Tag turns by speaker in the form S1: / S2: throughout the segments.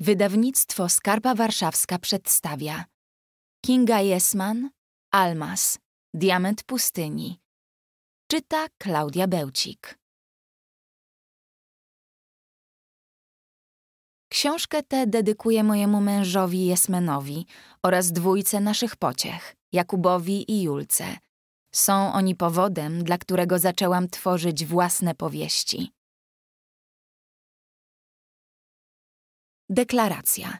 S1: Wydawnictwo Skarpa Warszawska przedstawia Kinga Jesman, Almas, Diament Pustyni. Czyta Klaudia Bełcik. Książkę tę dedykuję mojemu mężowi Jesmenowi oraz dwójce naszych pociech, Jakubowi i Julce. Są oni powodem, dla którego zaczęłam tworzyć własne powieści. Deklaracja.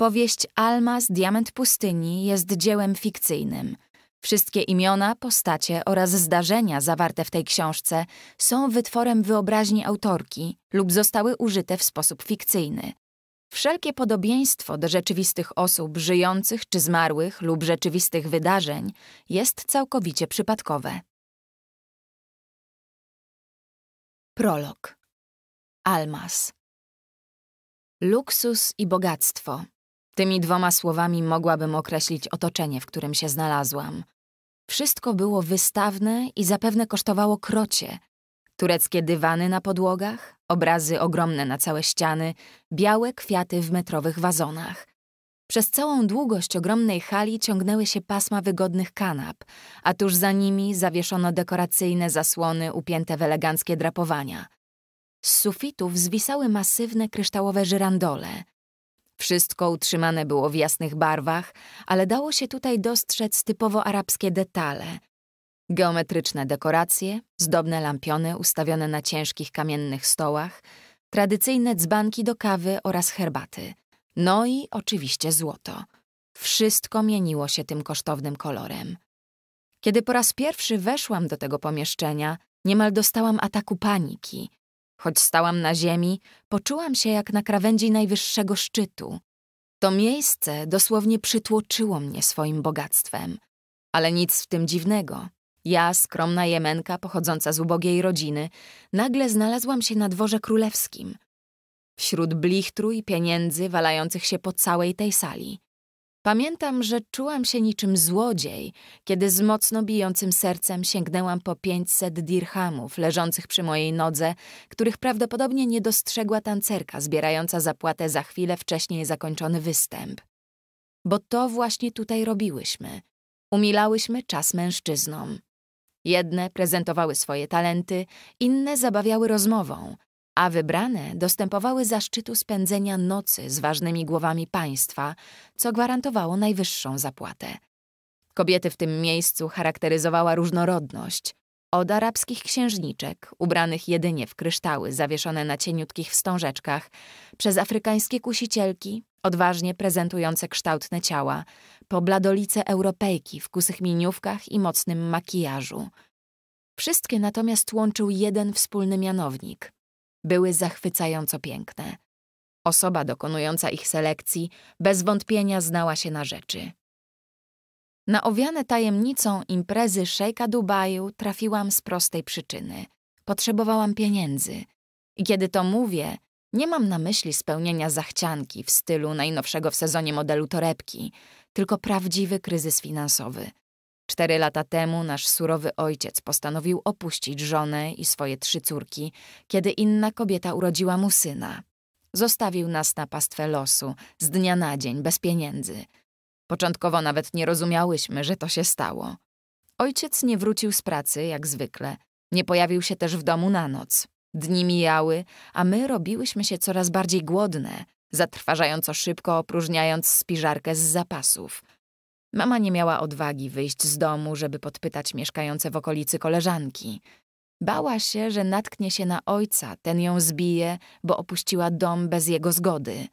S1: Powieść Alma z Diament
S2: Pustyni jest dziełem fikcyjnym. Wszystkie imiona, postacie oraz zdarzenia zawarte w tej książce są wytworem wyobraźni autorki lub zostały użyte w sposób fikcyjny. Wszelkie podobieństwo do rzeczywistych osób żyjących czy
S1: zmarłych lub rzeczywistych wydarzeń jest całkowicie przypadkowe. Prolog Almas Luksus i bogactwo. Tymi dwoma słowami mogłabym
S2: określić otoczenie, w którym się znalazłam. Wszystko było wystawne i zapewne kosztowało krocie. Tureckie dywany na podłogach, obrazy ogromne na całe ściany, białe kwiaty w metrowych wazonach. Przez całą długość ogromnej hali ciągnęły się pasma wygodnych kanap, a tuż za nimi zawieszono dekoracyjne zasłony upięte w eleganckie drapowania – z sufitów zwisały masywne kryształowe żyrandole. Wszystko utrzymane było w jasnych barwach, ale dało się tutaj dostrzec typowo arabskie detale. Geometryczne dekoracje, zdobne lampiony ustawione na ciężkich kamiennych stołach, tradycyjne dzbanki do kawy oraz herbaty. No i oczywiście złoto. Wszystko mieniło się tym kosztownym kolorem. Kiedy po raz pierwszy weszłam do tego pomieszczenia, niemal dostałam ataku paniki. Choć stałam na ziemi, poczułam się jak na krawędzi najwyższego szczytu. To miejsce dosłownie przytłoczyło mnie swoim bogactwem. Ale nic w tym dziwnego. Ja, skromna Jemenka pochodząca z ubogiej rodziny, nagle znalazłam się na dworze królewskim. Wśród blichtru i pieniędzy walających się po całej tej sali. Pamiętam, że czułam się niczym złodziej, kiedy z mocno bijącym sercem sięgnęłam po 500 dirhamów leżących przy mojej nodze, których prawdopodobnie nie dostrzegła tancerka zbierająca zapłatę za chwilę wcześniej zakończony występ. Bo to właśnie tutaj robiłyśmy. Umilałyśmy czas mężczyznom. Jedne prezentowały swoje talenty, inne zabawiały rozmową – a wybrane dostępowały zaszczytu spędzenia nocy z ważnymi głowami państwa, co gwarantowało najwyższą zapłatę. Kobiety w tym miejscu charakteryzowała różnorodność, od arabskich księżniczek, ubranych jedynie w kryształy zawieszone na cieniutkich wstążeczkach, przez afrykańskie kusicielki, odważnie prezentujące kształtne ciała, po bladolice europejki w kusych miniówkach i mocnym makijażu. Wszystkie natomiast łączył jeden wspólny mianownik były zachwycająco piękne. Osoba dokonująca ich selekcji bez wątpienia znała się na rzeczy. Na owiane tajemnicą imprezy szejka Dubaju trafiłam z prostej przyczyny. Potrzebowałam pieniędzy. I kiedy to mówię, nie mam na myśli spełnienia zachcianki w stylu najnowszego w sezonie modelu torebki, tylko prawdziwy kryzys finansowy – Cztery lata temu nasz surowy ojciec postanowił opuścić żonę i swoje trzy córki, kiedy inna kobieta urodziła mu syna. Zostawił nas na pastwę losu, z dnia na dzień, bez pieniędzy. Początkowo nawet nie rozumiałyśmy, że to się stało. Ojciec nie wrócił z pracy, jak zwykle. Nie pojawił się też w domu na noc. Dni mijały, a my robiłyśmy się coraz bardziej głodne, zatrważająco szybko opróżniając spiżarkę z zapasów – Mama nie miała odwagi wyjść z domu, żeby podpytać mieszkające w okolicy koleżanki. Bała się, że natknie się na ojca, ten ją zbije, bo opuściła dom bez jego zgody.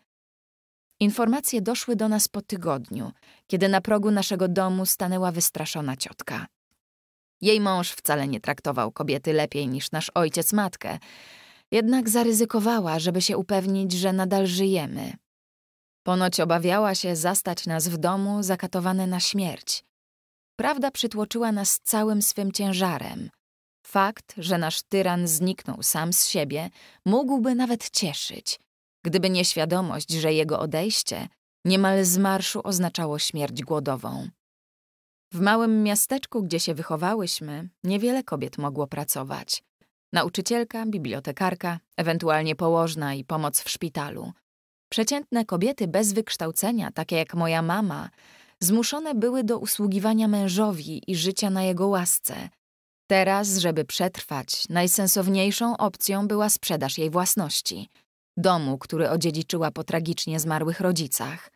S2: Informacje doszły do nas po tygodniu, kiedy na progu naszego domu stanęła wystraszona ciotka. Jej mąż wcale nie traktował kobiety lepiej niż nasz ojciec matkę, jednak zaryzykowała, żeby się upewnić, że nadal żyjemy. Ponoć obawiała się zastać nas w domu zakatowane na śmierć. Prawda przytłoczyła nas całym swym ciężarem. Fakt, że nasz tyran zniknął sam z siebie, mógłby nawet cieszyć, gdyby nie świadomość, że jego odejście niemal z marszu oznaczało śmierć głodową. W małym miasteczku, gdzie się wychowałyśmy, niewiele kobiet mogło pracować. Nauczycielka, bibliotekarka, ewentualnie położna i pomoc w szpitalu – Przeciętne kobiety bez wykształcenia, takie jak moja mama, zmuszone były do usługiwania mężowi i życia na jego łasce. Teraz, żeby przetrwać, najsensowniejszą opcją była sprzedaż jej własności domu, który odziedziczyła po tragicznie zmarłych rodzicach.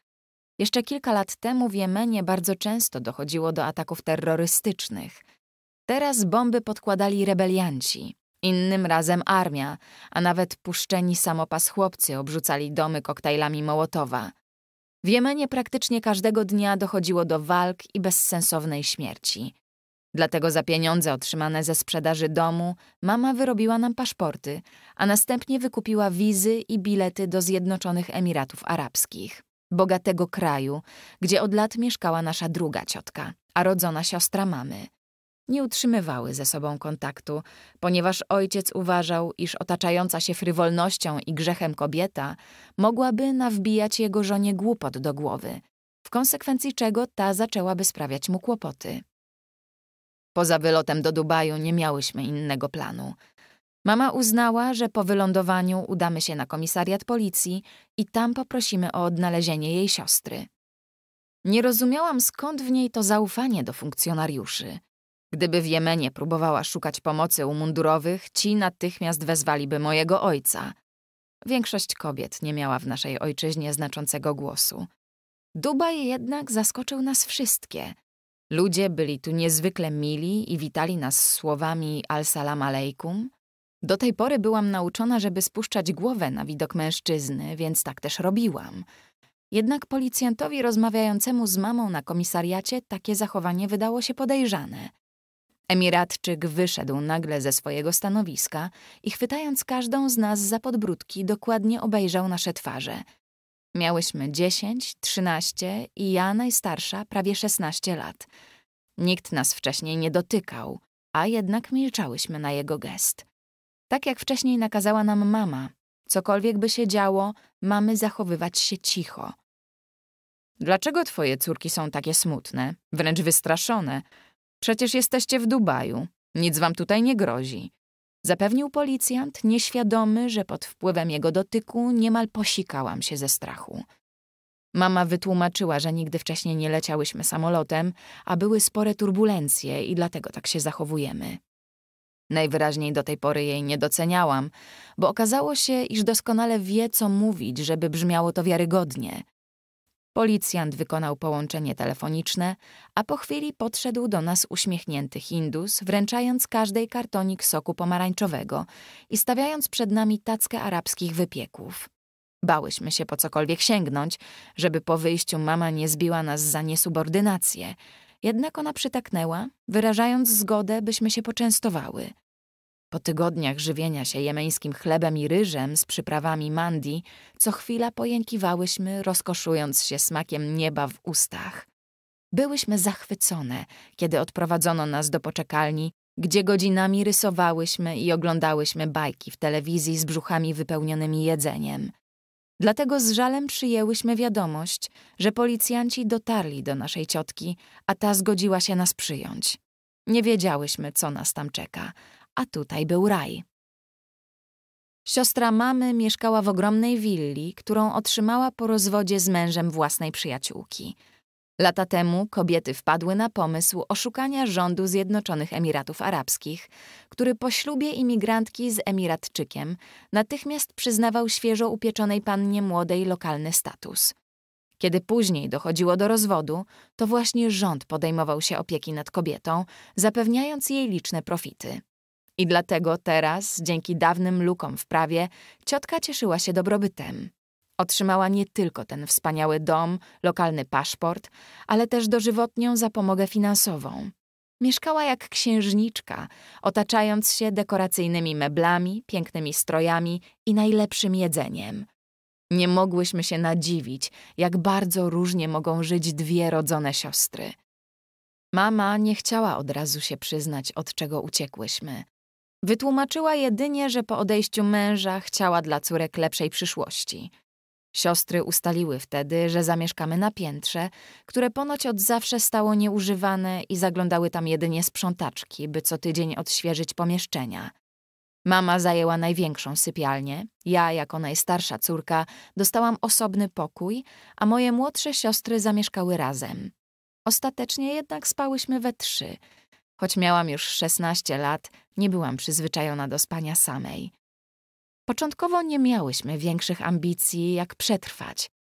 S2: Jeszcze kilka lat temu w Jemenie bardzo często dochodziło do ataków terrorystycznych. Teraz bomby podkładali rebelianci. Innym razem armia, a nawet puszczeni samopas chłopcy obrzucali domy koktajlami Mołotowa. W Jemenie praktycznie każdego dnia dochodziło do walk i bezsensownej śmierci. Dlatego za pieniądze otrzymane ze sprzedaży domu mama wyrobiła nam paszporty, a następnie wykupiła wizy i bilety do Zjednoczonych Emiratów Arabskich, bogatego kraju, gdzie od lat mieszkała nasza druga ciotka, a rodzona siostra mamy nie utrzymywały ze sobą kontaktu, ponieważ ojciec uważał, iż otaczająca się frywolnością i grzechem kobieta mogłaby nawbijać jego żonie głupot do głowy, w konsekwencji czego ta zaczęłaby sprawiać mu kłopoty. Poza wylotem do Dubaju nie miałyśmy innego planu. Mama uznała, że po wylądowaniu udamy się na komisariat policji i tam poprosimy o odnalezienie jej siostry. Nie rozumiałam, skąd w niej to zaufanie do funkcjonariuszy – Gdyby w Jemenie próbowała szukać pomocy u mundurowych, ci natychmiast wezwaliby mojego ojca. Większość kobiet nie miała w naszej ojczyźnie znaczącego głosu. Dubaj jednak zaskoczył nas wszystkie. Ludzie byli tu niezwykle mili i witali nas słowami al-salam alejkum. Do tej pory byłam nauczona, żeby spuszczać głowę na widok mężczyzny, więc tak też robiłam. Jednak policjantowi rozmawiającemu z mamą na komisariacie takie zachowanie wydało się podejrzane – Emiratczyk wyszedł nagle ze swojego stanowiska i chwytając każdą z nas za podbródki, dokładnie obejrzał nasze twarze. Miałyśmy dziesięć, trzynaście i ja najstarsza prawie szesnaście lat. Nikt nas wcześniej nie dotykał, a jednak milczałyśmy na jego gest. Tak jak wcześniej nakazała nam mama, cokolwiek by się działo, mamy zachowywać się cicho. Dlaczego twoje córki są takie smutne, wręcz wystraszone? Przecież jesteście w Dubaju. Nic wam tutaj nie grozi. Zapewnił policjant, nieświadomy, że pod wpływem jego dotyku niemal posikałam się ze strachu. Mama wytłumaczyła, że nigdy wcześniej nie leciałyśmy samolotem, a były spore turbulencje i dlatego tak się zachowujemy. Najwyraźniej do tej pory jej nie doceniałam, bo okazało się, iż doskonale wie, co mówić, żeby brzmiało to wiarygodnie. Policjant wykonał połączenie telefoniczne, a po chwili podszedł do nas uśmiechnięty Hindus, wręczając każdej kartonik soku pomarańczowego i stawiając przed nami tackę arabskich wypieków. Bałyśmy się po cokolwiek sięgnąć, żeby po wyjściu mama nie zbiła nas za niesubordynację. Jednak ona przytaknęła, wyrażając zgodę, byśmy się poczęstowały. Po tygodniach żywienia się jemeńskim chlebem i ryżem z przyprawami mandi, co chwila pojękiwałyśmy, rozkoszując się smakiem nieba w ustach. Byłyśmy zachwycone, kiedy odprowadzono nas do poczekalni, gdzie godzinami rysowałyśmy i oglądałyśmy bajki w telewizji z brzuchami wypełnionymi jedzeniem. Dlatego z żalem przyjęłyśmy wiadomość, że policjanci dotarli do naszej ciotki, a ta zgodziła się nas przyjąć. Nie wiedziałyśmy, co nas tam czeka, a tutaj był raj. Siostra mamy mieszkała w ogromnej willi, którą otrzymała po rozwodzie z mężem własnej przyjaciółki. Lata temu kobiety wpadły na pomysł oszukania rządu Zjednoczonych Emiratów Arabskich, który po ślubie imigrantki z Emiratczykiem natychmiast przyznawał świeżo upieczonej pannie młodej lokalny status. Kiedy później dochodziło do rozwodu, to właśnie rząd podejmował się opieki nad kobietą, zapewniając jej liczne profity. I dlatego teraz, dzięki dawnym lukom w prawie, ciotka cieszyła się dobrobytem. Otrzymała nie tylko ten wspaniały dom, lokalny paszport, ale też dożywotnią zapomogę finansową. Mieszkała jak księżniczka, otaczając się dekoracyjnymi meblami, pięknymi strojami i najlepszym jedzeniem. Nie mogłyśmy się nadziwić, jak bardzo różnie mogą żyć dwie rodzone siostry. Mama nie chciała od razu się przyznać, od czego uciekłyśmy. Wytłumaczyła jedynie, że po odejściu męża chciała dla córek lepszej przyszłości. Siostry ustaliły wtedy, że zamieszkamy na piętrze, które ponoć od zawsze stało nieużywane i zaglądały tam jedynie sprzątaczki, by co tydzień odświeżyć pomieszczenia. Mama zajęła największą sypialnię, ja jako najstarsza córka dostałam osobny pokój, a moje młodsze siostry zamieszkały razem. Ostatecznie jednak spałyśmy we trzy, Choć miałam już 16 lat, nie byłam przyzwyczajona do spania samej. Początkowo nie miałyśmy większych ambicji, jak przetrwać.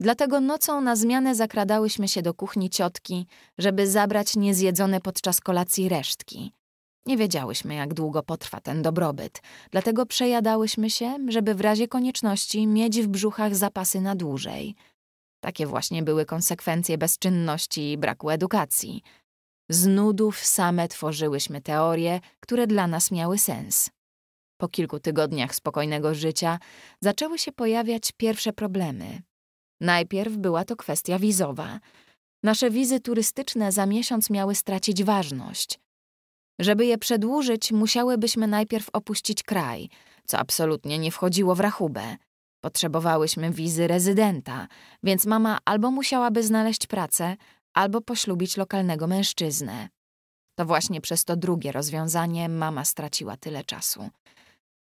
S2: Dlatego nocą na zmianę zakradałyśmy się do kuchni ciotki, żeby zabrać niezjedzone podczas kolacji resztki. Nie wiedziałyśmy, jak długo potrwa ten dobrobyt, dlatego przejadałyśmy się, żeby w razie konieczności mieć w brzuchach zapasy na dłużej. Takie właśnie były konsekwencje bezczynności i braku edukacji – z nudów same tworzyłyśmy teorie, które dla nas miały sens. Po kilku tygodniach spokojnego życia zaczęły się pojawiać pierwsze problemy. Najpierw była to kwestia wizowa. Nasze wizy turystyczne za miesiąc miały stracić ważność. Żeby je przedłużyć, musiałybyśmy najpierw opuścić kraj, co absolutnie nie wchodziło w rachubę. Potrzebowałyśmy wizy rezydenta, więc mama albo musiałaby znaleźć pracę, albo poślubić lokalnego mężczyznę. To właśnie przez to drugie rozwiązanie mama straciła tyle czasu.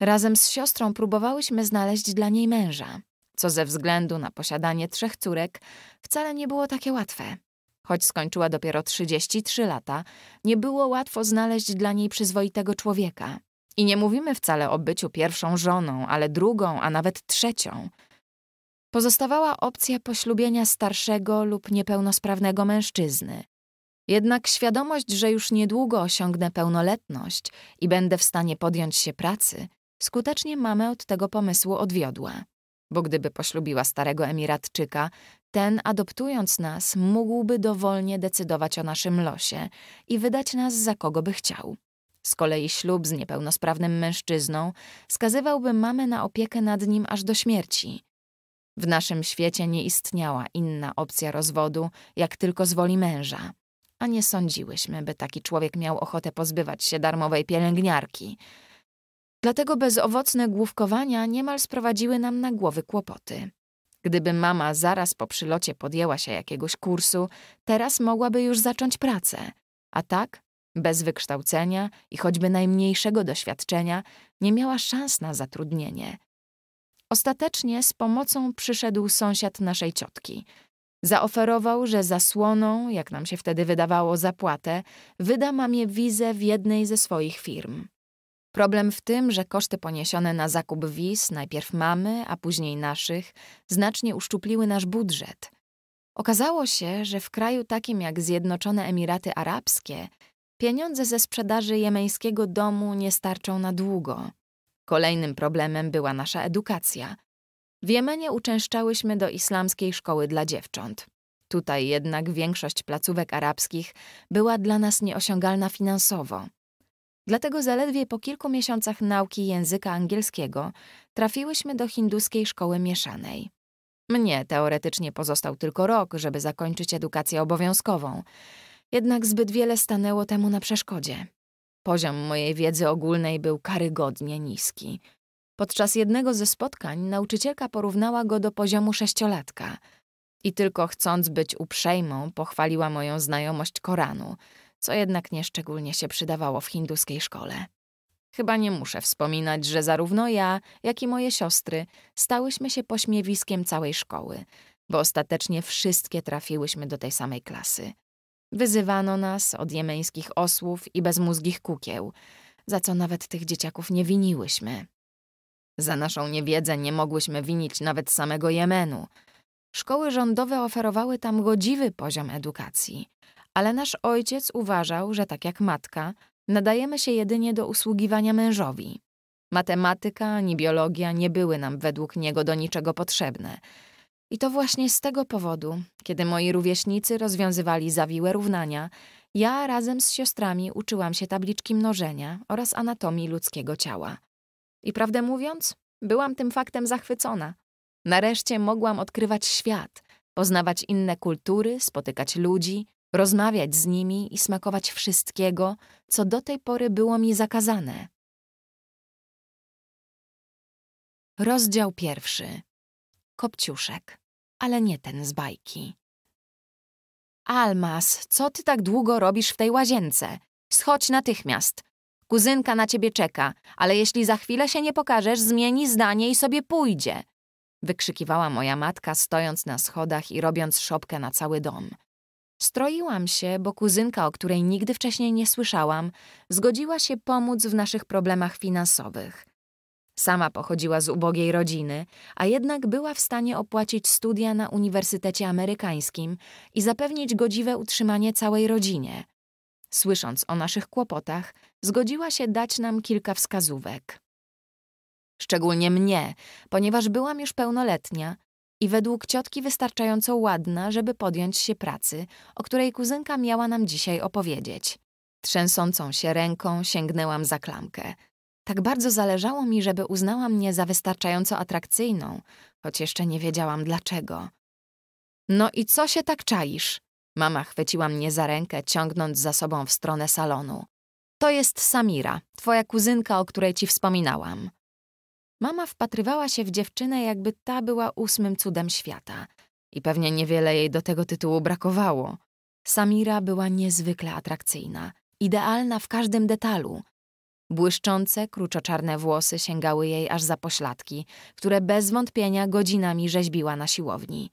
S2: Razem z siostrą próbowałyśmy znaleźć dla niej męża, co ze względu na posiadanie trzech córek wcale nie było takie łatwe. Choć skończyła dopiero 33 lata, nie było łatwo znaleźć dla niej przyzwoitego człowieka. I nie mówimy wcale o byciu pierwszą żoną, ale drugą, a nawet trzecią – Pozostawała opcja poślubienia starszego lub niepełnosprawnego mężczyzny. Jednak świadomość, że już niedługo osiągnę pełnoletność i będę w stanie podjąć się pracy, skutecznie mamę od tego pomysłu odwiodła. Bo gdyby poślubiła starego Emiratczyka, ten, adoptując nas, mógłby dowolnie decydować o naszym losie i wydać nas za kogo by chciał. Z kolei ślub z niepełnosprawnym mężczyzną skazywałby mamę na opiekę nad nim aż do śmierci, w naszym świecie nie istniała inna opcja rozwodu, jak tylko z woli męża. A nie sądziłyśmy, by taki człowiek miał ochotę pozbywać się darmowej pielęgniarki. Dlatego bezowocne główkowania niemal sprowadziły nam na głowy kłopoty. Gdyby mama zaraz po przylocie podjęła się jakiegoś kursu, teraz mogłaby już zacząć pracę. A tak, bez wykształcenia i choćby najmniejszego doświadczenia, nie miała szans na zatrudnienie. Ostatecznie z pomocą przyszedł sąsiad naszej ciotki. Zaoferował, że zasłoną, jak nam się wtedy wydawało, zapłatę, wyda mamie wizę w jednej ze swoich firm. Problem w tym, że koszty poniesione na zakup wiz, najpierw mamy, a później naszych, znacznie uszczupliły nasz budżet. Okazało się, że w kraju takim jak Zjednoczone Emiraty Arabskie pieniądze ze sprzedaży jemeńskiego domu nie starczą na długo. Kolejnym problemem była nasza edukacja. W Jemenie uczęszczałyśmy do islamskiej szkoły dla dziewcząt. Tutaj jednak większość placówek arabskich była dla nas nieosiągalna finansowo. Dlatego zaledwie po kilku miesiącach nauki języka angielskiego trafiłyśmy do hinduskiej szkoły mieszanej. Mnie teoretycznie pozostał tylko rok, żeby zakończyć edukację obowiązkową, jednak zbyt wiele stanęło temu na przeszkodzie. Poziom mojej wiedzy ogólnej był karygodnie niski. Podczas jednego ze spotkań nauczycielka porównała go do poziomu sześciolatka. I tylko chcąc być uprzejmą, pochwaliła moją znajomość Koranu, co jednak nieszczególnie się przydawało w hinduskiej szkole. Chyba nie muszę wspominać, że zarówno ja, jak i moje siostry stałyśmy się pośmiewiskiem całej szkoły, bo ostatecznie wszystkie trafiłyśmy do tej samej klasy. Wyzywano nas od jemeńskich osłów i bezmózgich kukieł, za co nawet tych dzieciaków nie winiłyśmy. Za naszą niewiedzę nie mogłyśmy winić nawet samego Jemenu. Szkoły rządowe oferowały tam godziwy poziom edukacji, ale nasz ojciec uważał, że tak jak matka, nadajemy się jedynie do usługiwania mężowi. Matematyka ani biologia nie były nam według niego do niczego potrzebne – i to właśnie z tego powodu, kiedy moi rówieśnicy rozwiązywali zawiłe równania, ja razem z siostrami uczyłam się tabliczki mnożenia oraz anatomii ludzkiego ciała. I prawdę mówiąc, byłam tym faktem zachwycona. Nareszcie mogłam odkrywać świat, poznawać inne kultury, spotykać ludzi,
S1: rozmawiać z nimi i smakować wszystkiego, co do tej pory było mi zakazane. Rozdział pierwszy. Kopciuszek, ale nie ten z bajki. Almas,
S2: co ty tak długo robisz w tej łazience? Schodź natychmiast. Kuzynka na ciebie czeka, ale jeśli za chwilę się nie pokażesz, zmieni zdanie i sobie pójdzie. Wykrzykiwała moja matka, stojąc na schodach i robiąc szopkę na cały dom. Stroiłam się, bo kuzynka, o której nigdy wcześniej nie słyszałam, zgodziła się pomóc w naszych problemach finansowych. Sama pochodziła z ubogiej rodziny, a jednak była w stanie opłacić studia na Uniwersytecie Amerykańskim i zapewnić godziwe utrzymanie całej rodzinie. Słysząc o naszych kłopotach, zgodziła się dać nam kilka wskazówek. Szczególnie mnie, ponieważ byłam już pełnoletnia i według ciotki wystarczająco ładna, żeby podjąć się pracy, o której kuzynka miała nam dzisiaj opowiedzieć. Trzęsącą się ręką sięgnęłam za klamkę. Tak bardzo zależało mi, żeby uznała mnie za wystarczająco atrakcyjną, choć jeszcze nie wiedziałam dlaczego. No i co się tak czaisz? Mama chwyciła mnie za rękę, ciągnąc za sobą w stronę salonu. To jest Samira, twoja kuzynka, o której ci wspominałam. Mama wpatrywała się w dziewczynę, jakby ta była ósmym cudem świata. I pewnie niewiele jej do tego tytułu brakowało. Samira była niezwykle atrakcyjna, idealna w każdym detalu, Błyszczące, kruczoczarne włosy sięgały jej aż za pośladki, które bez wątpienia godzinami rzeźbiła na siłowni.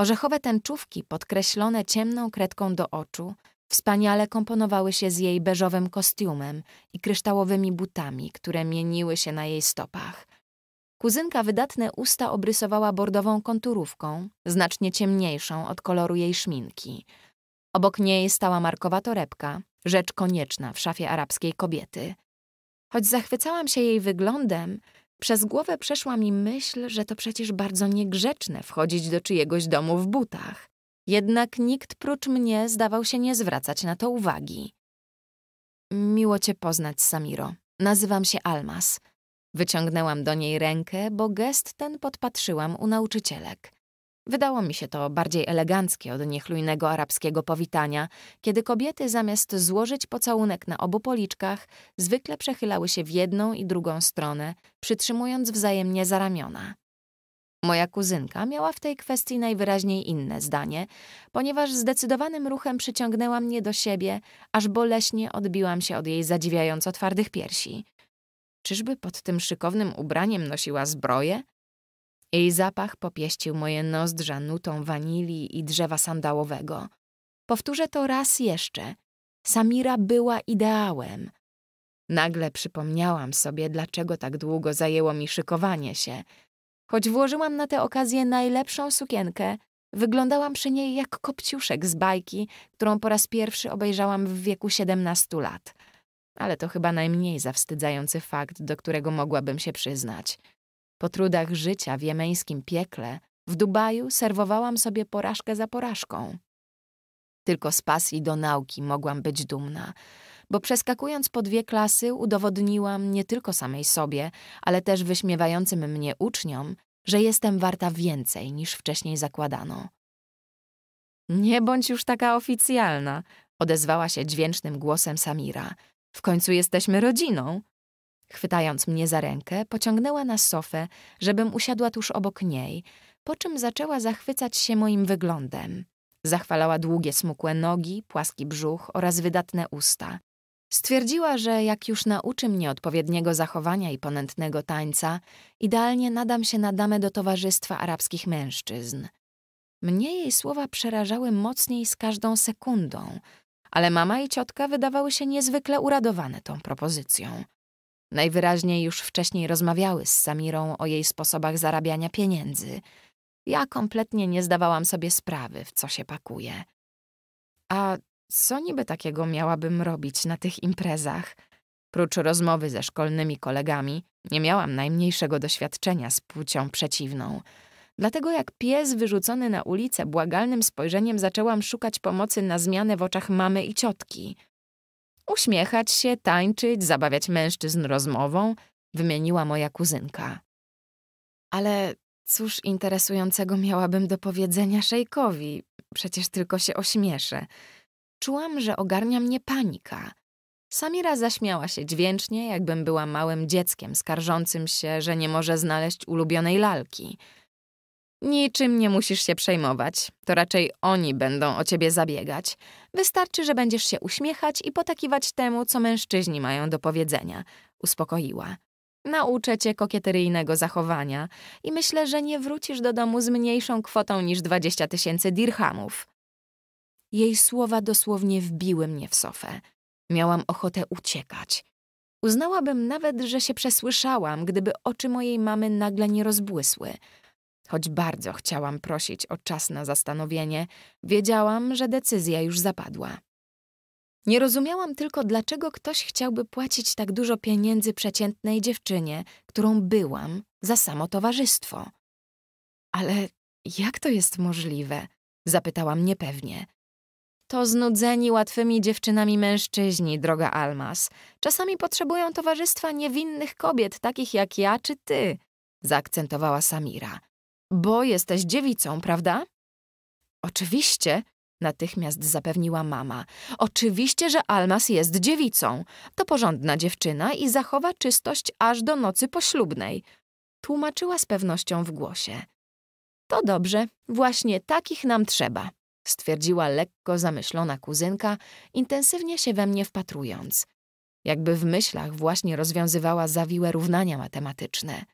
S2: Orzechowe tęczówki, podkreślone ciemną kredką do oczu, wspaniale komponowały się z jej beżowym kostiumem i kryształowymi butami, które mieniły się na jej stopach. Kuzynka wydatne usta obrysowała bordową konturówką, znacznie ciemniejszą od koloru jej szminki. Obok niej stała markowa torebka, rzecz konieczna w szafie arabskiej kobiety – Choć zachwycałam się jej wyglądem, przez głowę przeszła mi myśl, że to przecież bardzo niegrzeczne wchodzić do czyjegoś domu w butach. Jednak nikt prócz mnie zdawał się nie zwracać na to uwagi. Miło cię poznać, Samiro. Nazywam się Almas. Wyciągnęłam do niej rękę, bo gest ten podpatrzyłam u nauczycielek. Wydało mi się to bardziej eleganckie od niechlujnego arabskiego powitania, kiedy kobiety zamiast złożyć pocałunek na obu policzkach, zwykle przechylały się w jedną i drugą stronę, przytrzymując wzajemnie za ramiona. Moja kuzynka miała w tej kwestii najwyraźniej inne zdanie, ponieważ zdecydowanym ruchem przyciągnęła mnie do siebie, aż boleśnie odbiłam się od jej zadziwiająco twardych piersi. Czyżby pod tym szykownym ubraniem nosiła zbroję? Jej zapach popieścił moje nozdrza nutą wanilii i drzewa sandałowego. Powtórzę to raz jeszcze. Samira była ideałem. Nagle przypomniałam sobie, dlaczego tak długo zajęło mi szykowanie się. Choć włożyłam na tę okazję najlepszą sukienkę, wyglądałam przy niej jak kopciuszek z bajki, którą po raz pierwszy obejrzałam w wieku 17 lat. Ale to chyba najmniej zawstydzający fakt, do którego mogłabym się przyznać. Po trudach życia w jemeńskim piekle, w Dubaju serwowałam sobie porażkę za porażką. Tylko z pasji do nauki mogłam być dumna, bo przeskakując po dwie klasy udowodniłam nie tylko samej sobie, ale też wyśmiewającym mnie uczniom, że jestem warta więcej niż wcześniej zakładano. Nie bądź już taka oficjalna, odezwała się dźwięcznym głosem Samira. W końcu jesteśmy rodziną. Chwytając mnie za rękę, pociągnęła na sofę, żebym usiadła tuż obok niej, po czym zaczęła zachwycać się moim wyglądem. Zachwalała długie, smukłe nogi, płaski brzuch oraz wydatne usta. Stwierdziła, że jak już nauczy mnie odpowiedniego zachowania i ponętnego tańca, idealnie nadam się na damę do towarzystwa arabskich mężczyzn. Mnie jej słowa przerażały mocniej z każdą sekundą, ale mama i ciotka wydawały się niezwykle uradowane tą propozycją. Najwyraźniej już wcześniej rozmawiały z Samirą o jej sposobach zarabiania pieniędzy. Ja kompletnie nie zdawałam sobie sprawy, w co się pakuje. A co niby takiego miałabym robić na tych imprezach? Prócz rozmowy ze szkolnymi kolegami, nie miałam najmniejszego doświadczenia z płcią przeciwną. Dlatego jak pies wyrzucony na ulicę błagalnym spojrzeniem zaczęłam szukać pomocy na zmianę w oczach mamy i ciotki – Uśmiechać się, tańczyć, zabawiać mężczyzn rozmową, wymieniła moja kuzynka. Ale cóż interesującego miałabym do powiedzenia szejkowi? Przecież tylko się ośmieszę. Czułam, że ogarnia mnie panika. Samira zaśmiała się dźwięcznie, jakbym była małym dzieckiem skarżącym się, że nie może znaleźć ulubionej lalki – Niczym nie musisz się przejmować. To raczej oni będą o ciebie zabiegać. Wystarczy, że będziesz się uśmiechać i potakiwać temu, co mężczyźni mają do powiedzenia. Uspokoiła. Nauczę cię kokieteryjnego zachowania i myślę, że nie wrócisz do domu z mniejszą kwotą niż 20 tysięcy dirhamów. Jej słowa dosłownie wbiły mnie w sofę. Miałam ochotę uciekać. Uznałabym nawet, że się przesłyszałam, gdyby oczy mojej mamy nagle nie rozbłysły – Choć bardzo chciałam prosić o czas na zastanowienie, wiedziałam, że decyzja już zapadła. Nie rozumiałam tylko, dlaczego ktoś chciałby płacić tak dużo pieniędzy przeciętnej dziewczynie, którą byłam, za samo towarzystwo. Ale jak to jest możliwe? Zapytałam niepewnie. To znudzeni łatwymi dziewczynami mężczyźni, droga Almas. Czasami potrzebują towarzystwa niewinnych kobiet, takich jak ja czy ty, zaakcentowała Samira. Bo jesteś dziewicą, prawda? Oczywiście, natychmiast zapewniła mama. Oczywiście, że Almas jest dziewicą. To porządna dziewczyna i zachowa czystość aż do nocy poślubnej. Tłumaczyła z pewnością w głosie. To dobrze, właśnie takich nam trzeba, stwierdziła lekko zamyślona kuzynka, intensywnie się we mnie wpatrując. Jakby w myślach właśnie rozwiązywała zawiłe równania matematyczne.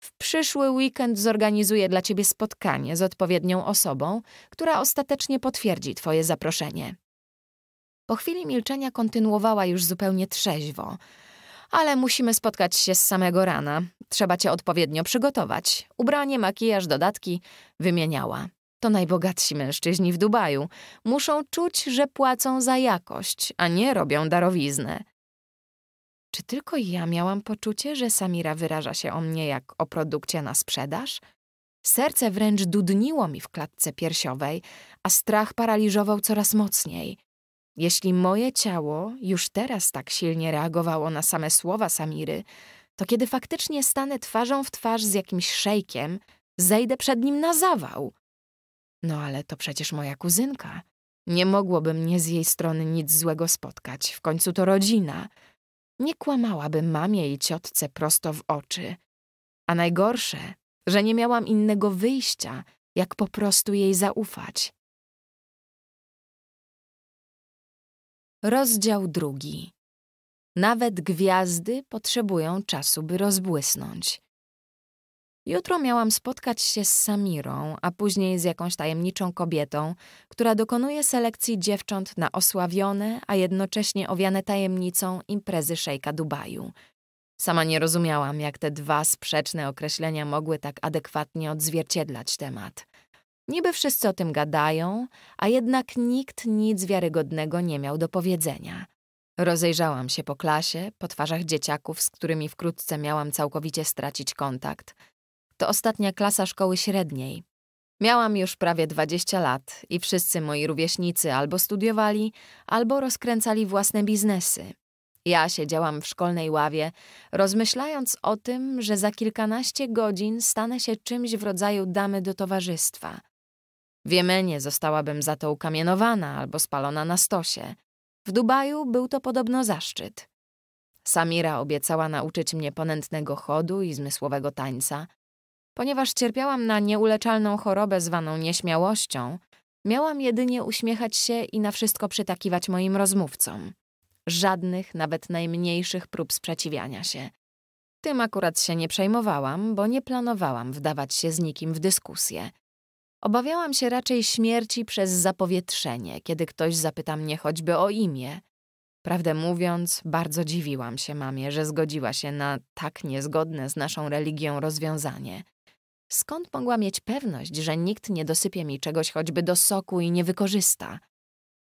S2: W przyszły weekend zorganizuję dla ciebie spotkanie z odpowiednią osobą, która ostatecznie potwierdzi twoje zaproszenie. Po chwili milczenia kontynuowała już zupełnie trzeźwo. Ale musimy spotkać się z samego rana. Trzeba cię odpowiednio przygotować. Ubranie, makijaż, dodatki wymieniała. To najbogatsi mężczyźni w Dubaju. Muszą czuć, że płacą za jakość, a nie robią darowiznę. Czy tylko ja miałam poczucie, że Samira wyraża się o mnie jak o produkcie na sprzedaż? Serce wręcz dudniło mi w klatce piersiowej, a strach paraliżował coraz mocniej. Jeśli moje ciało już teraz tak silnie reagowało na same słowa Samiry, to kiedy faktycznie stanę twarzą w twarz z jakimś szejkiem, zejdę przed nim na zawał. No ale to przecież moja kuzynka. Nie mogłoby mnie z jej strony nic złego spotkać, w końcu to rodzina – nie kłamałabym
S1: mamie i ciotce prosto w oczy. A najgorsze, że nie miałam innego wyjścia, jak po prostu jej zaufać. Rozdział drugi. Nawet gwiazdy potrzebują czasu, by rozbłysnąć. Jutro miałam spotkać się z
S2: Samirą, a później z jakąś tajemniczą kobietą, która dokonuje selekcji dziewcząt na osławione, a jednocześnie owiane tajemnicą imprezy szejka Dubaju. Sama nie rozumiałam, jak te dwa sprzeczne określenia mogły tak adekwatnie odzwierciedlać temat. Niby wszyscy o tym gadają, a jednak nikt nic wiarygodnego nie miał do powiedzenia. Rozejrzałam się po klasie, po twarzach dzieciaków, z którymi wkrótce miałam całkowicie stracić kontakt – to ostatnia klasa szkoły średniej. Miałam już prawie 20 lat i wszyscy moi rówieśnicy albo studiowali, albo rozkręcali własne biznesy. Ja siedziałam w szkolnej ławie, rozmyślając o tym, że za kilkanaście godzin stanę się czymś w rodzaju damy do towarzystwa. W Jemenie zostałabym za to ukamienowana albo spalona na stosie. W Dubaju był to podobno zaszczyt. Samira obiecała nauczyć mnie ponętnego chodu i zmysłowego tańca – Ponieważ cierpiałam na nieuleczalną chorobę zwaną nieśmiałością, miałam jedynie uśmiechać się i na wszystko przytakiwać moim rozmówcom. Żadnych, nawet najmniejszych prób sprzeciwiania się. Tym akurat się nie przejmowałam, bo nie planowałam wdawać się z nikim w dyskusję. Obawiałam się raczej śmierci przez zapowietrzenie, kiedy ktoś zapyta mnie choćby o imię. Prawdę mówiąc, bardzo dziwiłam się mamie, że zgodziła się na tak niezgodne z naszą religią rozwiązanie. Skąd mogła mieć pewność, że nikt nie dosypie mi czegoś choćby do soku i nie wykorzysta?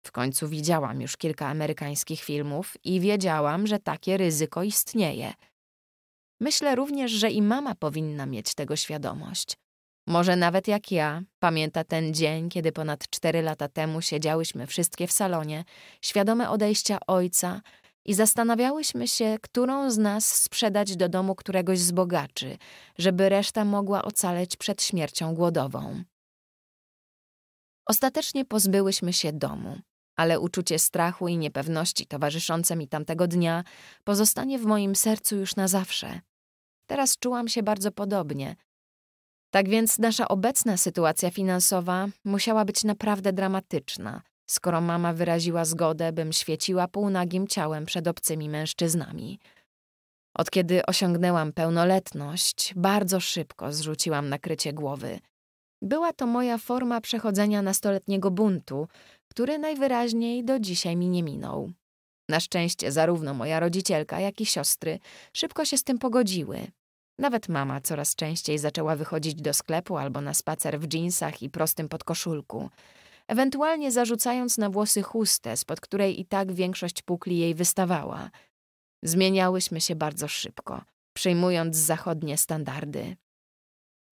S2: W końcu widziałam już kilka amerykańskich filmów i wiedziałam, że takie ryzyko istnieje. Myślę również, że i mama powinna mieć tego świadomość. Może nawet jak ja, pamięta ten dzień, kiedy ponad cztery lata temu siedziałyśmy wszystkie w salonie, świadome odejścia ojca, i zastanawiałyśmy się, którą z nas sprzedać do domu któregoś z bogaczy, żeby reszta mogła ocaleć przed śmiercią głodową. Ostatecznie pozbyłyśmy się domu, ale uczucie strachu i niepewności towarzyszące mi tamtego dnia pozostanie w moim sercu już na zawsze. Teraz czułam się bardzo podobnie. Tak więc nasza obecna sytuacja finansowa musiała być naprawdę dramatyczna – skoro mama wyraziła zgodę, bym świeciła półnagim ciałem przed obcymi mężczyznami. Od kiedy osiągnęłam pełnoletność, bardzo szybko zrzuciłam nakrycie głowy. Była to moja forma przechodzenia nastoletniego buntu, który najwyraźniej do dzisiaj mi nie minął. Na szczęście zarówno moja rodzicielka, jak i siostry szybko się z tym pogodziły. Nawet mama coraz częściej zaczęła wychodzić do sklepu albo na spacer w dżinsach i prostym podkoszulku ewentualnie zarzucając na włosy chustę, spod której i tak większość pukli jej wystawała. Zmieniałyśmy się bardzo szybko, przyjmując zachodnie standardy.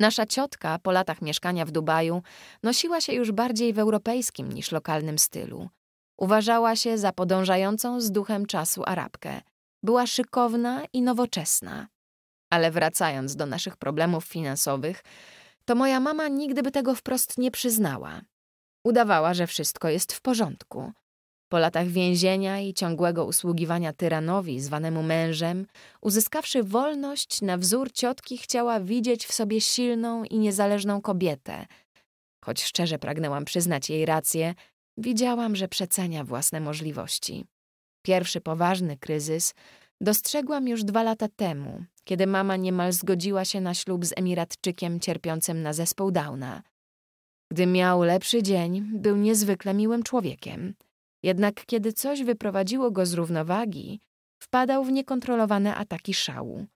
S2: Nasza ciotka po latach mieszkania w Dubaju nosiła się już bardziej w europejskim niż lokalnym stylu. Uważała się za podążającą z duchem czasu Arabkę. Była szykowna i nowoczesna. Ale wracając do naszych problemów finansowych, to moja mama nigdy by tego wprost nie przyznała. Udawała, że wszystko jest w porządku. Po latach więzienia i ciągłego usługiwania tyranowi zwanemu mężem, uzyskawszy wolność na wzór ciotki, chciała widzieć w sobie silną i niezależną kobietę. Choć szczerze pragnęłam przyznać jej rację, widziałam, że przecenia własne możliwości. Pierwszy poważny kryzys dostrzegłam już dwa lata temu, kiedy mama niemal zgodziła się na ślub z Emiratczykiem cierpiącym na zespół Downa – gdy miał lepszy dzień, był niezwykle miłym człowiekiem. Jednak kiedy coś wyprowadziło go z równowagi, wpadał w niekontrolowane ataki szału.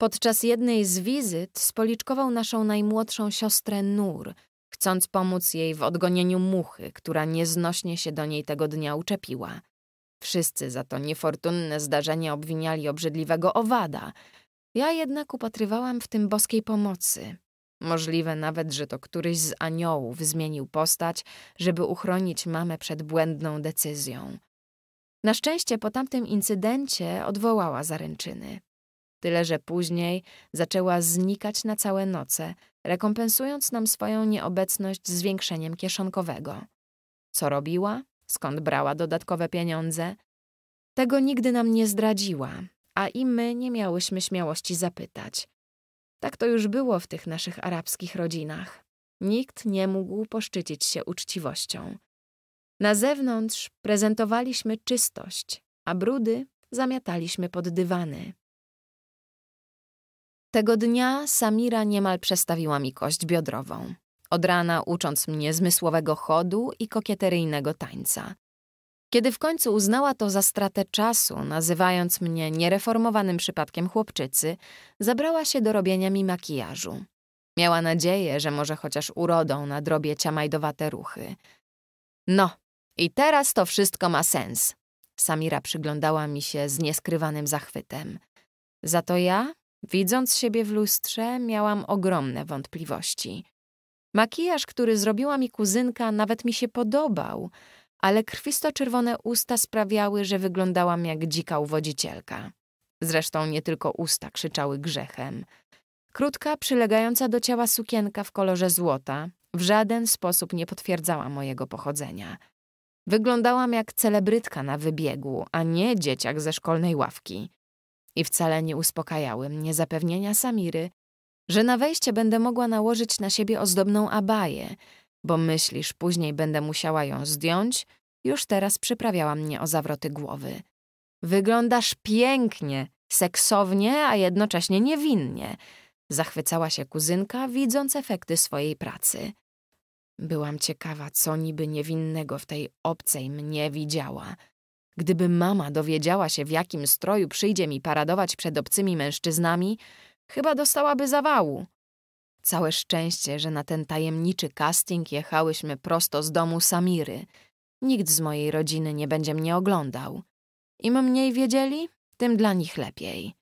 S2: Podczas jednej z wizyt spoliczkował naszą najmłodszą siostrę Nur, chcąc pomóc jej w odgonieniu muchy, która nieznośnie się do niej tego dnia uczepiła. Wszyscy za to niefortunne zdarzenie obwiniali obrzydliwego owada. Ja jednak upatrywałam w tym boskiej pomocy, Możliwe nawet, że to któryś z aniołów zmienił postać, żeby uchronić mamę przed błędną decyzją. Na szczęście po tamtym incydencie odwołała zaręczyny. Tyle, że później zaczęła znikać na całe noce, rekompensując nam swoją nieobecność zwiększeniem kieszonkowego. Co robiła? Skąd brała dodatkowe pieniądze? Tego nigdy nam nie zdradziła, a i my nie miałyśmy śmiałości zapytać. Tak to już było w tych naszych arabskich rodzinach. Nikt nie mógł poszczycić się uczciwością. Na zewnątrz prezentowaliśmy czystość, a brudy zamiataliśmy pod dywany. Tego dnia Samira niemal przestawiła mi kość biodrową, od rana ucząc mnie zmysłowego chodu i kokieteryjnego tańca. Kiedy w końcu uznała to za stratę czasu, nazywając mnie niereformowanym przypadkiem chłopczycy, zabrała się do robienia mi makijażu. Miała nadzieję, że może chociaż urodą na drobie ciamajdowate ruchy. No, i teraz to wszystko ma sens. Samira przyglądała mi się z nieskrywanym zachwytem. Za to ja, widząc siebie w lustrze, miałam ogromne wątpliwości. Makijaż, który zrobiła mi kuzynka, nawet mi się podobał – ale krwisto-czerwone usta sprawiały, że wyglądałam jak dzika uwodzicielka. Zresztą nie tylko usta krzyczały grzechem. Krótka, przylegająca do ciała sukienka w kolorze złota w żaden sposób nie potwierdzała mojego pochodzenia. Wyglądałam jak celebrytka na wybiegu, a nie dzieciak ze szkolnej ławki. I wcale nie uspokajały mnie zapewnienia Samiry, że na wejście będę mogła nałożyć na siebie ozdobną abaję, bo myślisz, później będę musiała ją zdjąć, już teraz przyprawiała mnie o zawroty głowy. Wyglądasz pięknie, seksownie, a jednocześnie niewinnie, zachwycała się kuzynka, widząc efekty swojej pracy. Byłam ciekawa, co niby niewinnego w tej obcej mnie widziała. Gdyby mama dowiedziała się, w jakim stroju przyjdzie mi paradować przed obcymi mężczyznami, chyba dostałaby zawału. Całe szczęście, że na ten tajemniczy casting jechałyśmy prosto z domu Samiry. Nikt z mojej rodziny nie będzie mnie oglądał. Im mniej wiedzieli, tym dla nich lepiej.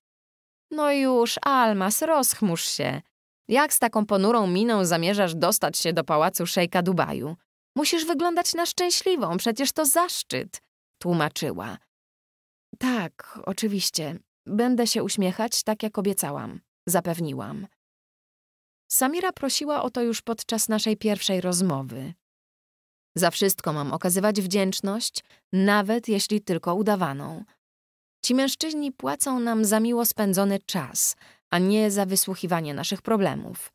S2: No już, Almas, rozchmurz się. Jak z taką ponurą miną zamierzasz dostać się do pałacu szejka Dubaju? Musisz wyglądać na szczęśliwą, przecież to zaszczyt, tłumaczyła. Tak, oczywiście. Będę się uśmiechać, tak jak obiecałam, zapewniłam. Samira prosiła o to już podczas naszej pierwszej rozmowy. Za wszystko mam okazywać wdzięczność, nawet jeśli tylko udawaną. Ci mężczyźni płacą nam za miło spędzony czas, a nie za wysłuchiwanie naszych problemów.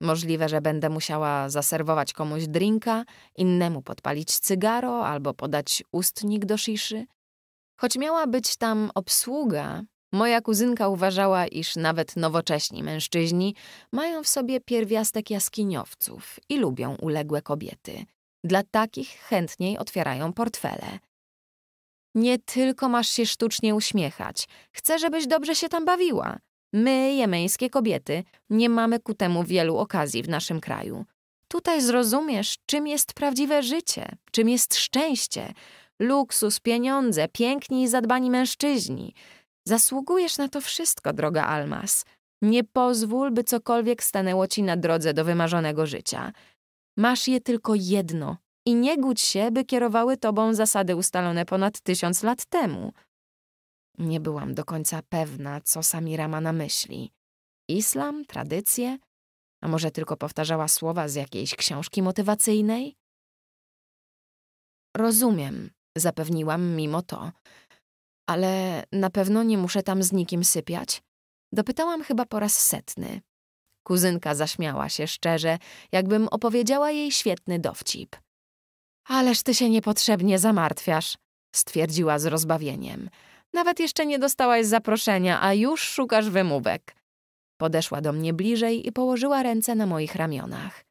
S2: Możliwe, że będę musiała zaserwować komuś drinka, innemu podpalić cygaro albo podać ustnik do szyszy. Choć miała być tam obsługa, Moja kuzynka uważała, iż nawet nowocześni mężczyźni mają w sobie pierwiastek jaskiniowców i lubią uległe kobiety. Dla takich chętniej otwierają portfele. Nie tylko masz się sztucznie uśmiechać, chcę, żebyś dobrze się tam bawiła. My, jemeńskie kobiety, nie mamy ku temu wielu okazji w naszym kraju. Tutaj zrozumiesz, czym jest prawdziwe życie, czym jest szczęście, luksus, pieniądze, piękni i zadbani mężczyźni – Zasługujesz na to wszystko, droga Almas. Nie pozwól, by cokolwiek stanęło ci na drodze do wymarzonego życia. Masz je tylko jedno i nie gódź się, by kierowały tobą zasady ustalone ponad tysiąc lat temu. Nie byłam do końca pewna, co Samira ma na myśli. Islam, tradycje? A może tylko powtarzała słowa z jakiejś książki motywacyjnej? Rozumiem, zapewniłam mimo to ale na pewno nie muszę tam z nikim sypiać? Dopytałam chyba po raz setny. Kuzynka zaśmiała się szczerze, jakbym opowiedziała jej świetny dowcip. Ależ ty się niepotrzebnie zamartwiasz, stwierdziła z rozbawieniem. Nawet jeszcze nie dostałaś zaproszenia, a już szukasz wymówek. Podeszła do mnie bliżej i położyła ręce na moich ramionach.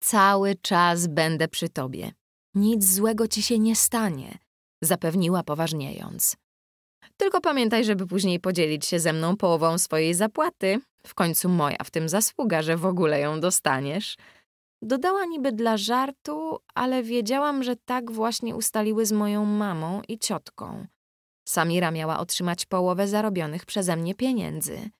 S2: Cały czas będę przy tobie. Nic złego ci się nie stanie, zapewniła poważniejąc. Tylko pamiętaj, żeby później podzielić się ze mną połową swojej zapłaty. W końcu moja w tym zasługa, że w ogóle ją dostaniesz. Dodała niby dla żartu, ale wiedziałam, że tak właśnie ustaliły z moją
S1: mamą i ciotką. Samira miała otrzymać połowę zarobionych przeze mnie pieniędzy.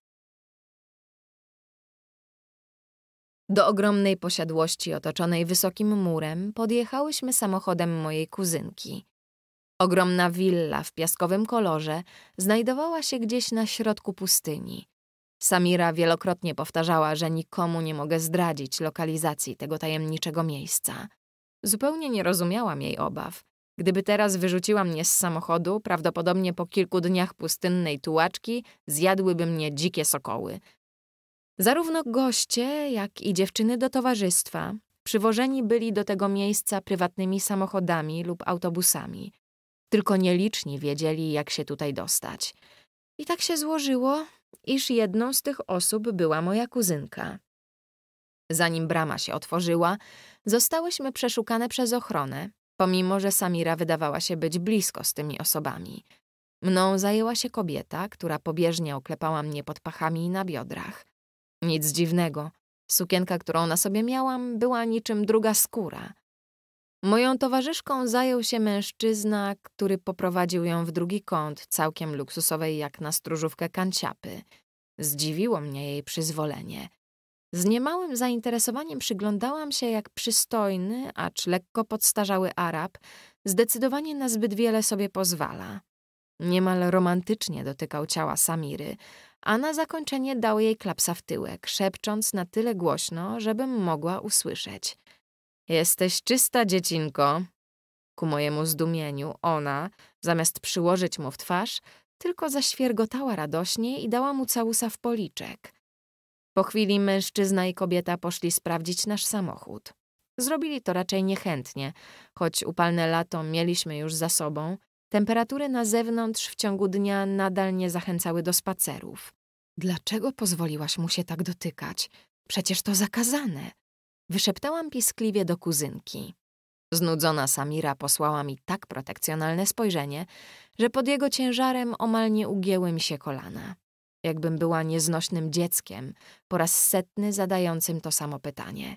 S1: Do ogromnej posiadłości otoczonej wysokim murem podjechałyśmy samochodem mojej kuzynki.
S2: Ogromna willa w piaskowym kolorze znajdowała się gdzieś na środku pustyni. Samira wielokrotnie powtarzała, że nikomu nie mogę zdradzić lokalizacji tego tajemniczego miejsca. Zupełnie nie rozumiałam jej obaw. Gdyby teraz wyrzuciła mnie z samochodu, prawdopodobnie po kilku dniach pustynnej tułaczki zjadłyby mnie dzikie sokoły. Zarówno goście, jak i dziewczyny do towarzystwa przywożeni byli do tego miejsca prywatnymi samochodami lub autobusami. Tylko nieliczni wiedzieli, jak się tutaj dostać. I tak się złożyło, iż jedną z tych osób była moja kuzynka. Zanim brama się otworzyła, zostałyśmy przeszukane przez ochronę, pomimo że Samira wydawała się być blisko z tymi osobami. Mną zajęła się kobieta, która pobieżnie oklepała mnie pod pachami i na biodrach. Nic dziwnego. Sukienka, którą na sobie miałam, była niczym druga skóra. Moją towarzyszką zajął się mężczyzna, który poprowadził ją w drugi kąt, całkiem luksusowej jak na stróżówkę kanciapy. Zdziwiło mnie jej przyzwolenie. Z niemałym zainteresowaniem przyglądałam się, jak przystojny, acz lekko podstarzały Arab zdecydowanie na zbyt wiele sobie pozwala. Niemal romantycznie dotykał ciała Samiry, a na zakończenie dał jej klapsa w tyłek, szepcząc na tyle głośno, żebym mogła usłyszeć – Jesteś czysta, dziecinko. Ku mojemu zdumieniu ona, zamiast przyłożyć mu w twarz, tylko zaświergotała radośnie i dała mu całusa w policzek. Po chwili mężczyzna i kobieta poszli sprawdzić nasz samochód. Zrobili to raczej niechętnie, choć upalne lato mieliśmy już za sobą, temperatury na zewnątrz w ciągu dnia nadal nie zachęcały do spacerów. Dlaczego pozwoliłaś mu się tak dotykać? Przecież to zakazane, Wyszeptałam piskliwie do kuzynki. Znudzona Samira posłała mi tak protekcjonalne spojrzenie, że pod jego ciężarem omal nie ugięły mi się kolana. Jakbym była nieznośnym dzieckiem, po raz setny zadającym to samo pytanie.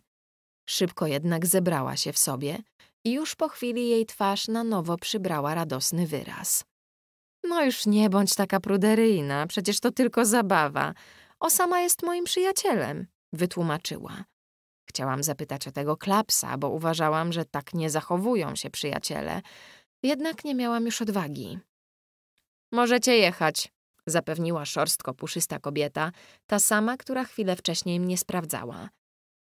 S2: Szybko jednak zebrała się w sobie i już po chwili jej twarz na nowo przybrała radosny wyraz. No już nie bądź taka pruderyjna, przecież to tylko zabawa. Osama jest moim przyjacielem, wytłumaczyła. Chciałam zapytać o tego klapsa, bo uważałam, że tak nie zachowują się przyjaciele. Jednak nie miałam już odwagi. Możecie jechać, zapewniła szorstko puszysta kobieta, ta sama, która chwilę wcześniej mnie sprawdzała.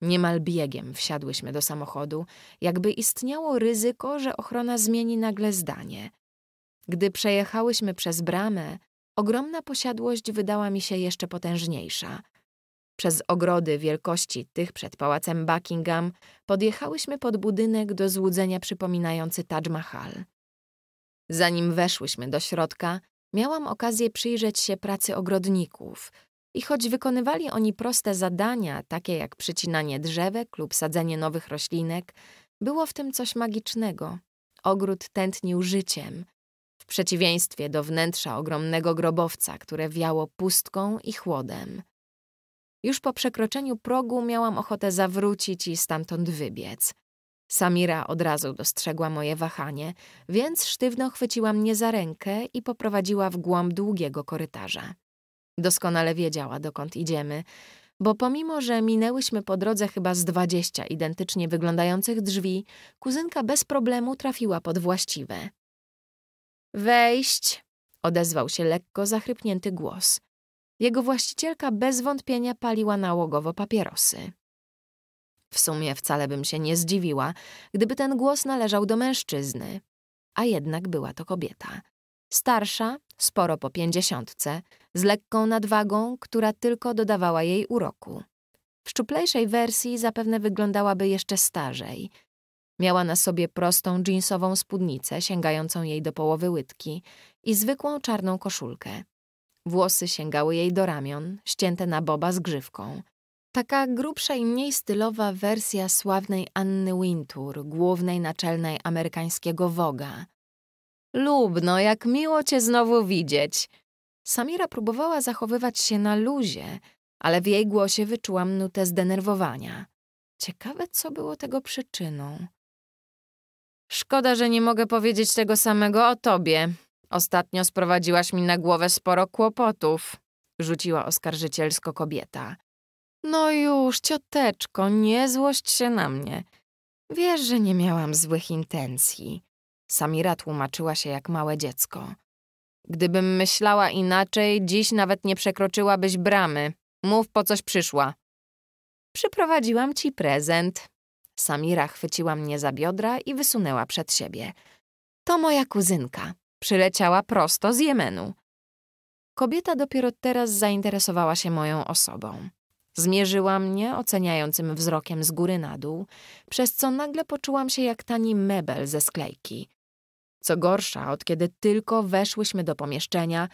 S2: Niemal biegiem wsiadłyśmy do samochodu, jakby istniało ryzyko, że ochrona zmieni nagle zdanie. Gdy przejechałyśmy przez bramę, ogromna posiadłość wydała mi się jeszcze potężniejsza – przez ogrody wielkości tych przed pałacem Buckingham podjechałyśmy pod budynek do złudzenia przypominający Taj Mahal. Zanim weszłyśmy do środka, miałam okazję przyjrzeć się pracy ogrodników. I choć wykonywali oni proste zadania, takie jak przycinanie drzewek lub sadzenie nowych roślinek, było w tym coś magicznego. Ogród tętnił życiem, w przeciwieństwie do wnętrza ogromnego grobowca, które wiało pustką i chłodem. Już po przekroczeniu progu miałam ochotę zawrócić i stamtąd wybiec. Samira od razu dostrzegła moje wahanie, więc sztywno chwyciła mnie za rękę i poprowadziła w głąb długiego korytarza. Doskonale wiedziała, dokąd idziemy, bo pomimo, że minęłyśmy po drodze chyba z dwadzieścia identycznie wyglądających drzwi, kuzynka bez problemu trafiła pod właściwe. Wejść, odezwał się lekko zachrypnięty głos. Jego właścicielka bez wątpienia paliła nałogowo papierosy. W sumie wcale bym się nie zdziwiła, gdyby ten głos należał do mężczyzny, a jednak była to kobieta. Starsza, sporo po pięćdziesiątce, z lekką nadwagą, która tylko dodawała jej uroku. W szczuplejszej wersji zapewne wyglądałaby jeszcze starzej. Miała na sobie prostą jeansową spódnicę sięgającą jej do połowy łydki i zwykłą czarną koszulkę. Włosy sięgały jej do ramion, ścięte na boba z grzywką. Taka grubsza i mniej stylowa wersja sławnej Anny Wintour, głównej naczelnej amerykańskiego Woga. Lubno, jak miło cię znowu widzieć. Samira próbowała zachowywać się na luzie, ale w jej głosie wyczułam nutę zdenerwowania. Ciekawe, co było tego przyczyną. Szkoda, że nie mogę powiedzieć tego samego o tobie, Ostatnio sprowadziłaś mi na głowę sporo kłopotów, rzuciła oskarżycielsko kobieta. No już, cioteczko, nie złość się na mnie. Wiesz, że nie miałam złych intencji. Samira tłumaczyła się jak małe dziecko. Gdybym myślała inaczej, dziś nawet nie przekroczyłabyś bramy. Mów, po coś przyszła. Przyprowadziłam ci prezent. Samira chwyciła mnie za biodra i wysunęła przed siebie. To moja kuzynka. Przyleciała prosto z Jemenu. Kobieta dopiero teraz zainteresowała się moją osobą. Zmierzyła mnie oceniającym wzrokiem z góry na dół, przez co nagle poczułam się jak tani mebel ze sklejki. Co gorsza, od kiedy tylko weszłyśmy do pomieszczenia,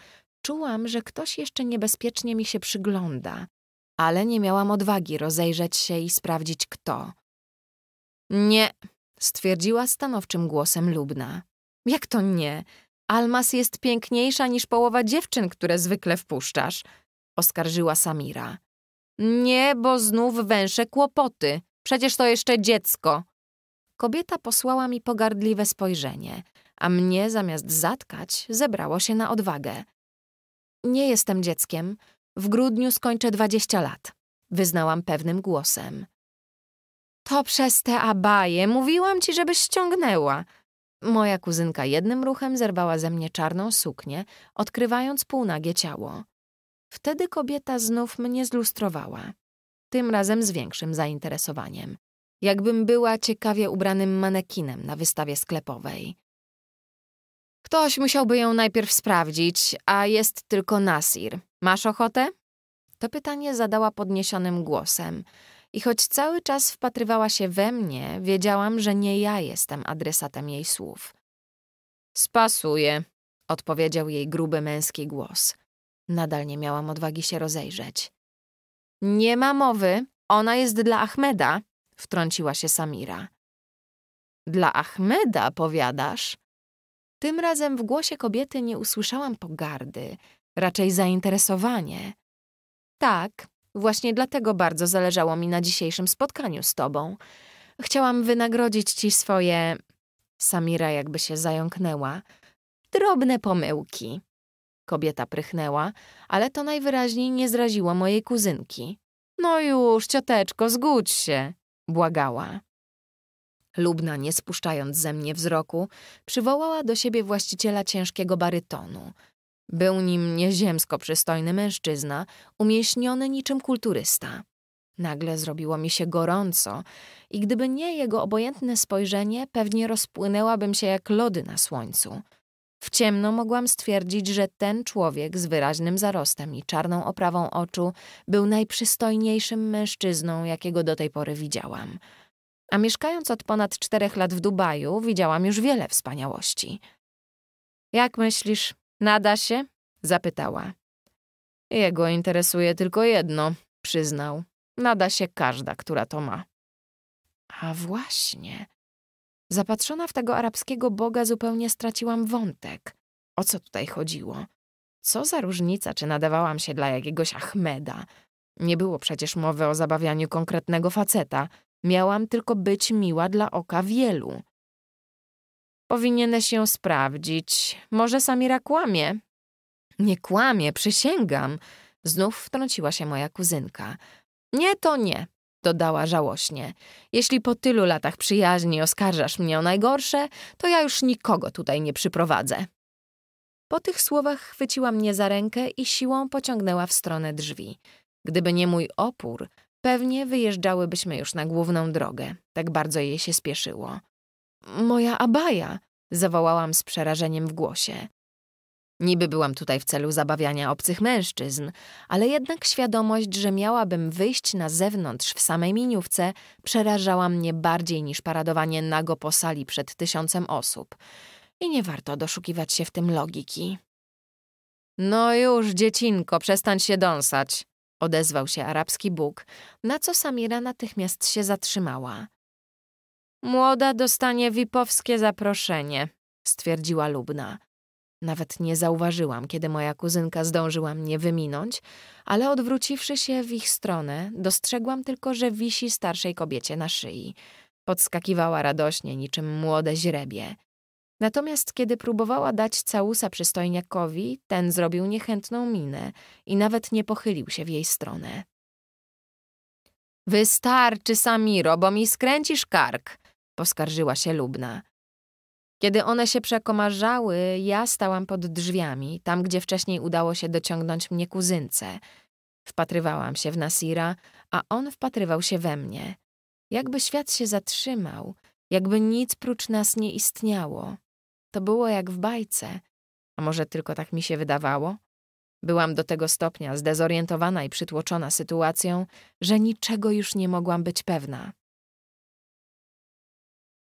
S2: czułam, że ktoś jeszcze niebezpiecznie mi się przygląda, ale nie miałam odwagi rozejrzeć się i sprawdzić kto. Nie, stwierdziła stanowczym głosem Lubna. Jak to nie? Almas jest piękniejsza niż połowa dziewczyn, które zwykle wpuszczasz, oskarżyła Samira. Nie, bo znów węsze kłopoty. Przecież to jeszcze dziecko. Kobieta posłała mi pogardliwe spojrzenie, a mnie zamiast zatkać, zebrało się na odwagę. Nie jestem dzieckiem. W grudniu skończę dwadzieścia lat, wyznałam pewnym głosem. To przez te abaje mówiłam ci, żebyś ściągnęła, Moja kuzynka jednym ruchem zerwała ze mnie czarną suknię, odkrywając półnagie ciało. Wtedy kobieta znów mnie zlustrowała. Tym razem z większym zainteresowaniem. Jakbym była ciekawie ubranym manekinem na wystawie sklepowej. Ktoś musiałby ją najpierw sprawdzić, a jest tylko Nasir. Masz ochotę? To pytanie zadała podniesionym głosem. I choć cały czas wpatrywała się we mnie, wiedziałam, że nie ja jestem adresatem jej słów. Spasuje, odpowiedział jej gruby męski głos. Nadal nie miałam odwagi się rozejrzeć. Nie ma mowy, ona jest dla Ahmeda, wtrąciła się Samira. Dla Ahmeda, powiadasz? Tym razem w głosie kobiety nie usłyszałam pogardy, raczej zainteresowanie. Tak, Właśnie dlatego bardzo zależało mi na dzisiejszym spotkaniu z tobą. Chciałam wynagrodzić ci swoje... Samira jakby się zająknęła. Drobne pomyłki. Kobieta prychnęła, ale to najwyraźniej nie zraziło mojej kuzynki. No już, cioteczko, zgódź się, błagała. Lubna, nie spuszczając ze mnie wzroku, przywołała do siebie właściciela ciężkiego barytonu. Był nim nieziemsko przystojny mężczyzna, umieśniony niczym kulturysta. Nagle zrobiło mi się gorąco i gdyby nie jego obojętne spojrzenie, pewnie rozpłynęłabym się jak lody na słońcu. W ciemno mogłam stwierdzić, że ten człowiek z wyraźnym zarostem i czarną oprawą oczu był najprzystojniejszym mężczyzną, jakiego do tej pory widziałam. A mieszkając od ponad czterech lat w Dubaju, widziałam już wiele wspaniałości. Jak myślisz, Nada się? zapytała. Jego interesuje tylko jedno, przyznał. Nada się każda, która to ma. A właśnie. Zapatrzona w tego arabskiego boga zupełnie straciłam wątek. O co tutaj chodziło? Co za różnica, czy nadawałam się dla jakiegoś Ahmeda? Nie było przecież mowy o zabawianiu konkretnego faceta. Miałam tylko być miła dla oka wielu. Powinieneś ją sprawdzić. Może Samira kłamie. Nie kłamie, przysięgam. Znów wtrąciła się moja kuzynka. Nie to nie, dodała żałośnie. Jeśli po tylu latach przyjaźni oskarżasz mnie o najgorsze, to ja już nikogo tutaj nie przyprowadzę. Po tych słowach chwyciła mnie za rękę i siłą pociągnęła w stronę drzwi. Gdyby nie mój opór, pewnie wyjeżdżałybyśmy już na główną drogę. Tak bardzo jej się spieszyło. Moja abaja! zawołałam z przerażeniem w głosie. Niby byłam tutaj w celu zabawiania obcych mężczyzn, ale jednak świadomość, że miałabym wyjść na zewnątrz w samej miniówce, przerażała mnie bardziej niż paradowanie nago po sali przed tysiącem osób. I nie warto doszukiwać się w tym logiki. No już, dziecinko, przestań się dąsać, odezwał się arabski Bóg, na co Samira natychmiast się zatrzymała. Młoda dostanie wipowskie zaproszenie, stwierdziła Lubna. Nawet nie zauważyłam, kiedy moja kuzynka zdążyła mnie wyminąć, ale odwróciwszy się w ich stronę, dostrzegłam tylko, że wisi starszej kobiecie na szyi. Podskakiwała radośnie, niczym młode źrebie. Natomiast kiedy próbowała dać całusa przystojniakowi, ten zrobił niechętną minę i nawet nie pochylił się w jej stronę. Wystarczy, Samiro, bo mi skręcisz kark, poskarżyła się Lubna. Kiedy one się przekomarzały, ja stałam pod drzwiami, tam gdzie wcześniej udało się dociągnąć mnie kuzynce. Wpatrywałam się w Nasira, a on wpatrywał się we mnie. Jakby świat się zatrzymał, jakby nic prócz nas nie istniało. To było jak w bajce. A może tylko tak mi się wydawało? Byłam do tego stopnia zdezorientowana
S1: i przytłoczona sytuacją, że niczego już nie mogłam być pewna.